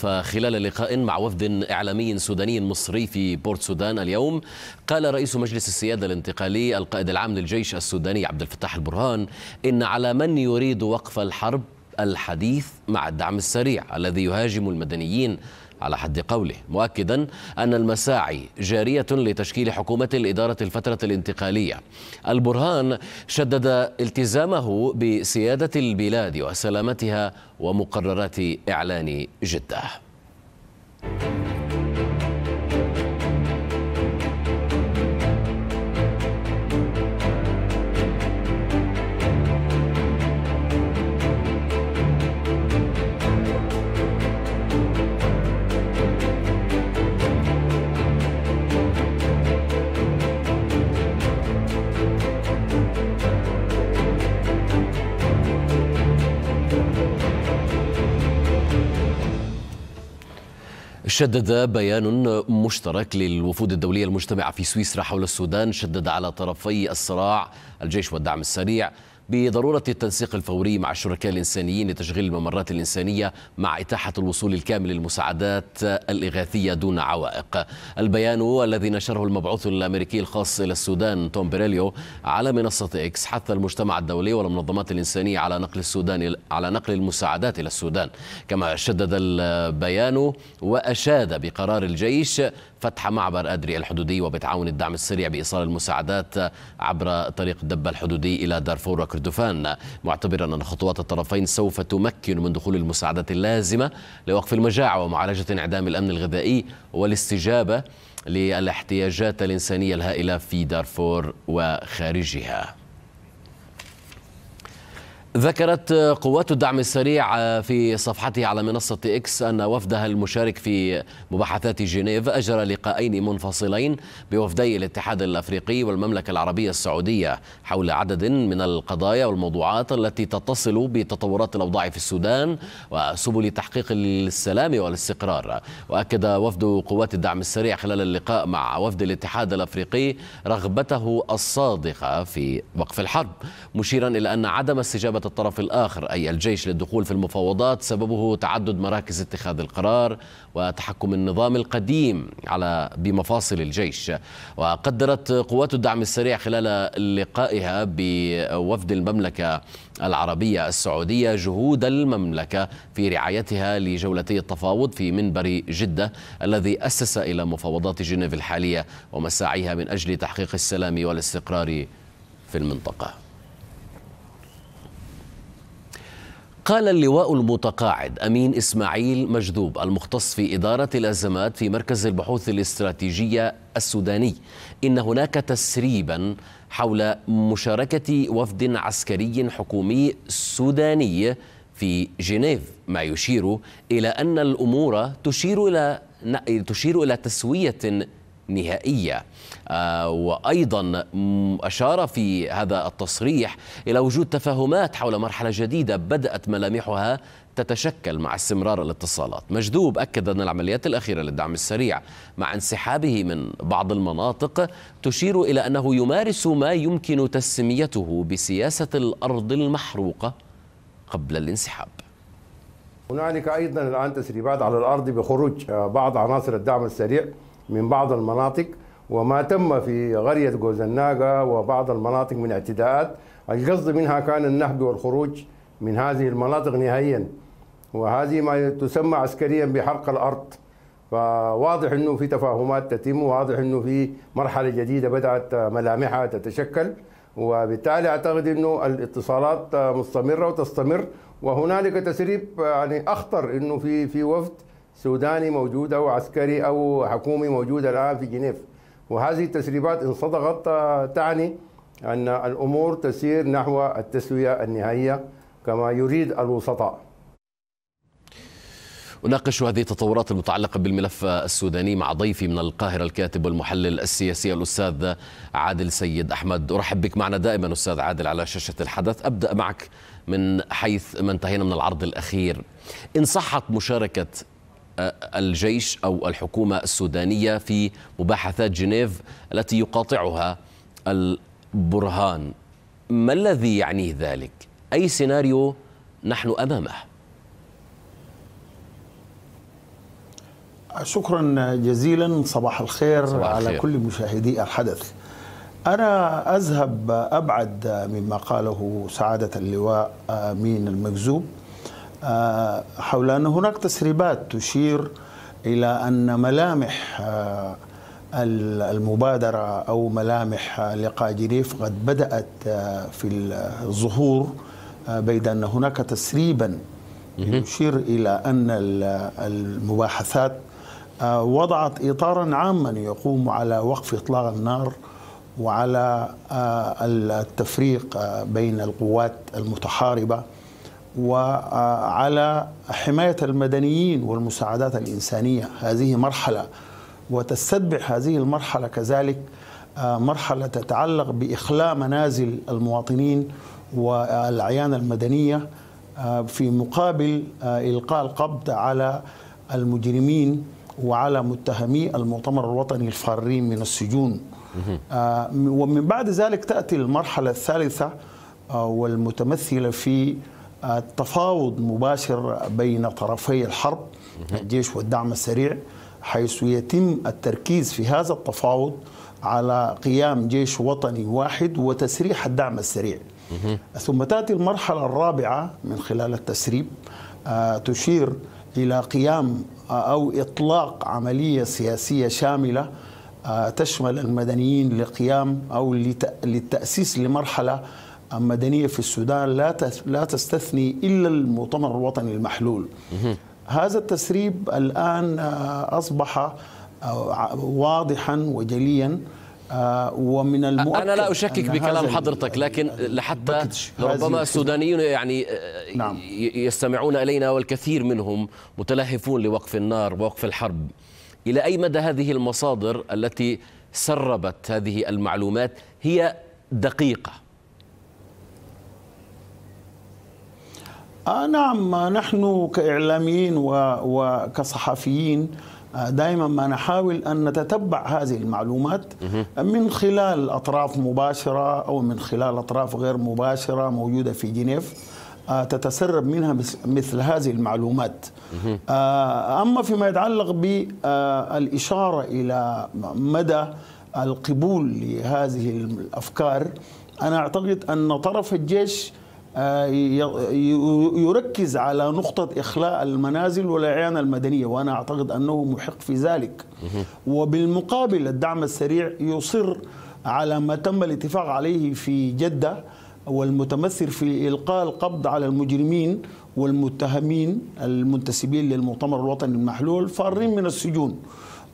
فخلال لقاء مع وفد إعلامي سوداني مصري في بورت سودان اليوم قال رئيس مجلس السيادة الانتقالي القائد العام للجيش السوداني عبد الفتاح البرهان إن على من يريد وقف الحرب الحديث مع الدعم السريع الذي يهاجم المدنيين على حد قوله مؤكدا أن المساعي جارية لتشكيل حكومة الإدارة الفترة الانتقالية البرهان شدد التزامه بسيادة البلاد وسلامتها ومقررات إعلان جدة شدد بيان مشترك للوفود الدولية المجتمعة في سويسرا حول السودان شدد على طرفي الصراع الجيش والدعم السريع بضرورة التنسيق الفوري مع الشركاء الإنسانيين لتشغيل الممرات الإنسانية مع إتاحة الوصول الكامل للمساعدات الإغاثية دون عوائق البيان الذي نشره المبعوث الأمريكي الخاص إلى السودان توم بيريليو على منصة إكس حث المجتمع الدولي والمنظمات الإنسانية على نقل السودان على نقل المساعدات إلى السودان كما شدد البيان وأشاد بقرار الجيش فتح معبر أدري الحدودي وبتعاون الدعم السريع بإيصال المساعدات عبر طريق الدبة الحدودي إلى دارفور وكردفان معتبرا أن خطوات الطرفين سوف تمكن من دخول المساعدات اللازمة لوقف المجاعة ومعالجة انعدام الأمن الغذائي والاستجابة للاحتياجات الإنسانية الهائلة في دارفور وخارجها ذكرت قوات الدعم السريع في صفحتها على منصة إكس أن وفدها المشارك في مباحثات جنيف أجرى لقاءين منفصلين بوفدي الاتحاد الأفريقي والمملكة العربية السعودية حول عدد من القضايا والموضوعات التي تتصل بتطورات الأوضاع في السودان وسبل تحقيق السلام والاستقرار وأكد وفد قوات الدعم السريع خلال اللقاء مع وفد الاتحاد الأفريقي رغبته الصادقة في وقف الحرب مشيرا إلى أن عدم استجابة مطالبه الطرف الآخر أي الجيش للدخول في المفاوضات سببه تعدد مراكز اتخاذ القرار وتحكم النظام القديم على بمفاصل الجيش وقدرت قوات الدعم السريع خلال لقائها بوفد المملكة العربية السعودية جهود المملكة في رعايتها لجولتي التفاوض في منبر جدة الذي أسس إلى مفاوضات جنيف الحالية ومساعيها من أجل تحقيق السلام والاستقرار في المنطقة قال اللواء المتقاعد أمين إسماعيل مجذوب المختص في إدارة الأزمات في مركز البحوث الاستراتيجية السوداني إن هناك تسريبا حول مشاركة وفد عسكري حكومي سوداني في جنيف ما يشير إلى أن الأمور تشير إلى تشير إلى تسوية نهائية آه، وأيضا أشار في هذا التصريح إلى وجود تفاهمات حول مرحلة جديدة بدأت ملامحها تتشكل مع استمرار الاتصالات مجذوب أكد أن العمليات الأخيرة للدعم السريع مع انسحابه من بعض المناطق تشير إلى أنه يمارس ما يمكن تسميته بسياسة الأرض المحروقة قبل الانسحاب هنالك أيضا الآن تسريبات على الأرض بخروج بعض عناصر الدعم السريع من بعض المناطق وما تم في قرية جوزناقة وبعض المناطق من اعتداءات القصد منها كان النهب والخروج من هذه المناطق نهائيا وهذه ما تسمى عسكريا بحرق الأرض فواضح انه في تفاهمات تتم واضح انه في مرحله جديده بدات ملامحها تتشكل وبالتالي اعتقد انه الاتصالات مستمره وتستمر وهنالك تسريب يعني اخطر انه في في وفد سوداني موجود او عسكري او حكومي موجود الان في جنيف وهذه التسريبات ان صدقت آه، تعني ان الامور تسير نحو التسويه النهائيه كما يريد الوسطاء أناقش هذه التطورات المتعلقة بالملف السوداني مع ضيفي من القاهرة الكاتب والمحلل السياسي الأستاذ عادل سيد أحمد أرحب بك معنا دائما أستاذ عادل على شاشة الحدث أبدأ معك من حيث ما انتهينا من العرض الأخير إن صحت مشاركة الجيش او الحكومه السودانيه في مباحثات جنيف التي يقاطعها البرهان ما الذي يعنيه ذلك اي سيناريو نحن امامه شكرا جزيلا صباح الخير صباح على كل مشاهدي الحدث أنا أذهب أبعد مما قاله سعادة اللواء امين المجذوب آه، حول أن هناك تسريبات تشير إلى أن ملامح آه، المبادرة أو ملامح لقاء جريف قد بدأت آه، في الظهور بيد أن هناك تسريبا يشير إلى أن المباحثات وضعت إطارا عاما يقوم على وقف إطلاق النار وعلى التفريق بين القوات المتحاربة وعلى حماية المدنيين والمساعدات الإنسانية هذه مرحلة وتستتبع هذه المرحلة كذلك آه، مرحلة تتعلق بإخلاء منازل المواطنين والأعيان المدنية آه، في مقابل آه، إلقاء القبض على المجرمين وعلى متهمي المؤتمر الوطني الفارين من السجون ومن بعد ذلك تأتي المرحلة الثالثة والمتمثلة في التفاوض مباشر بين طرفي الحرب الجيش والدعم السريع حيث يتم التركيز في هذا التفاوض على قيام جيش وطني واحد وتسريح الدعم السريع ثم تأتي المرحلة الرابعة من خلال التسريب آه، تشير إلى قيام آه، أو إطلاق عملية سياسية شاملة آه، تشمل المدنيين لقيام أو للتاسيس لمرحلة مدنية في السودان لا لا تستثني إلا المؤتمر الوطني المحلول هذا التسريب الآن آه، أصبح آه، واضحا وجليا آه، ومن المؤكد أنا لا أشكك بكلام حضرتك لكن لحتى ربما السودانيون يعني نعم. يستمعون إلينا والكثير منهم متلهفون لوقف النار ووقف الحرب إلى أي مدى هذه المصادر التي سربت هذه المعلومات هي دقيقة آه نعم نحن كإعلاميين وكصحفيين آه، دائما ما نحاول أن نتتبع هذه المعلومات من خلال أطراف مباشرة أو من خلال أطراف غير مباشرة موجودة في جنيف آه، تتسرب منها مثل هذه المعلومات آه، أما فيما يتعلق بالإشارة إلى مدى القبول لهذه الأفكار أنا أعتقد أن طرف الجيش آه، يركز على نقطة إخلاء المنازل والإعانة المدنية وأنا أعتقد أنه محق في ذلك وبالمقابل الدعم السريع يصر على ما تم الاتفاق عليه في جدة والمتمثل في إلقاء القبض على المجرمين والمتهمين المنتسبين للمؤتمر الوطني المحلول فارين من السجون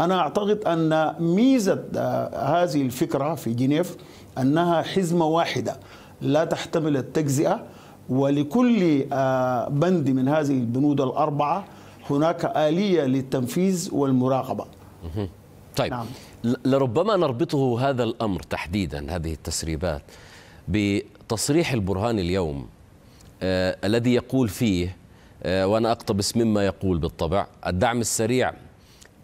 أنا أعتقد أن ميزة آه، هذه الفكرة في جنيف أنها حزمة واحدة لا تحتمل التجزئة ولكل آه، بند من هذه البنود الأربعة هناك آلية للتنفيذ والمراقبة طيب نعم. لربما نربطه هذا الأمر تحديدا هذه التسريبات بتصريح البرهان اليوم آه الذي يقول فيه آه وأنا أقتبس مما يقول بالطبع الدعم السريع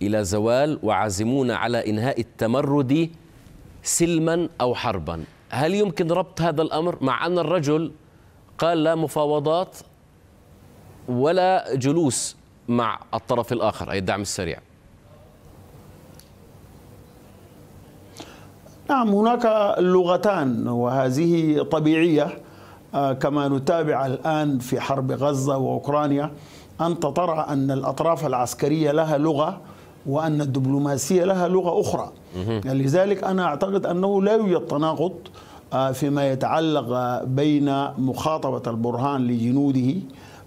إلى زوال وعازمون على إنهاء التمرد سلما أو حربا هل يمكن ربط هذا الأمر مع أن الرجل قال لا مفاوضات ولا جلوس مع الطرف الآخر أي الدعم السريع نعم هناك لغتان وهذه طبيعية آه، كما نتابع الآن في حرب غزة وأوكرانيا أنت ترى أن الأطراف العسكرية لها لغة وأن الدبلوماسية لها لغة أخرى لذلك أنا أعتقد أنه لا يوجد تناقض آه، فيما يتعلق آه، بين مخاطبة البرهان لجنوده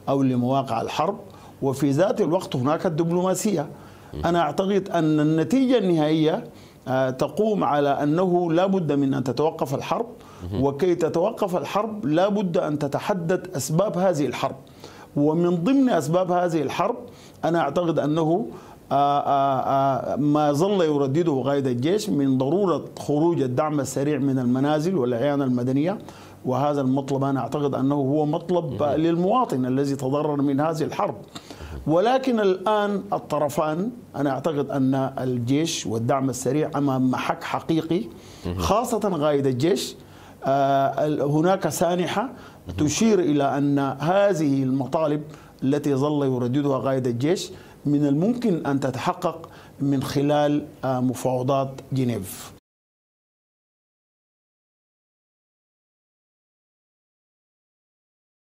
أو لمواقع الحرب وفي ذات الوقت هناك الدبلوماسية أنا أعتقد أن النتيجة النهائية آه، تقوم على أنه لا بد من أن تتوقف الحرب وكي تتوقف الحرب لا بد أن تتحدد أسباب هذه الحرب ومن ضمن أسباب هذه الحرب أنا أعتقد أنه آه، آه، آه، ما ظل يردده قائد الجيش من ضرورة خروج الدعم السريع من المنازل والأعيان المدنية وهذا المطلب أنا أعتقد أنه هو مطلب للمواطن الذي تضرر من هذه الحرب ولكن الآن الطرفان أنا أعتقد أن الجيش والدعم السريع أمام محك حقيقي خاصة قائد الجيش هناك سانحة تشير إلى أن هذه المطالب التي ظل يرددها قائد الجيش من الممكن أن تتحقق من خلال آه، مفاوضات جنيف